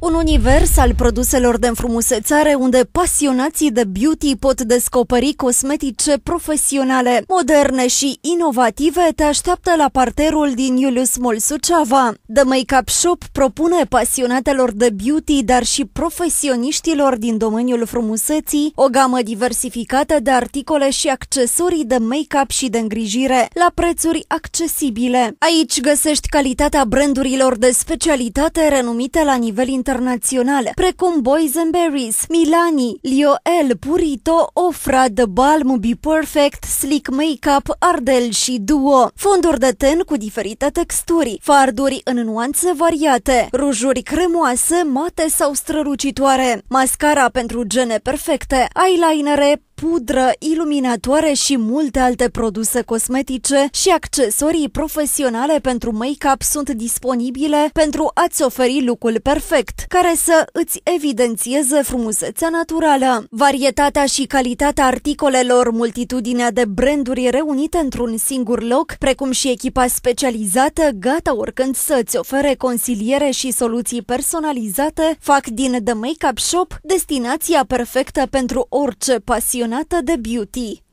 Un univers al produselor de înfrumusețare unde pasionații de beauty pot descoperi cosmetice profesionale, moderne și inovative te așteaptă la parterul din Iulius Mall Suceava. The Makeup Shop propune pasionatelor de beauty, dar și profesioniștilor din domeniul frumuseții, o gamă diversificată de articole și accesorii de make-up și de îngrijire, la prețuri accesibile. Aici găsești calitatea brandurilor de specialitate renumite la nivel internațional internațional, precum Boys and Berries, Milani, Lioel, Purito, Ofra, The Balm, Be Perfect, Slick Makeup, Ardel și Duo. Fonduri de ten cu diferite texturi, farduri în nuanțe variate, rujuri cremoase, mate sau strălucitoare, mascara pentru gene perfecte, eyelinere, pudră, iluminatoare și multe alte produse cosmetice și accesorii profesionale pentru make-up sunt disponibile pentru a-ți oferi lucrul perfect, care să îți evidențieze frumusețea naturală. Varietatea și calitatea articolelor, multitudinea de branduri reunite într-un singur loc, precum și echipa specializată, gata oricând să-ți ofere consiliere și soluții personalizate, fac din The Make-up Shop destinația perfectă pentru orice pasiune campionata de beauty.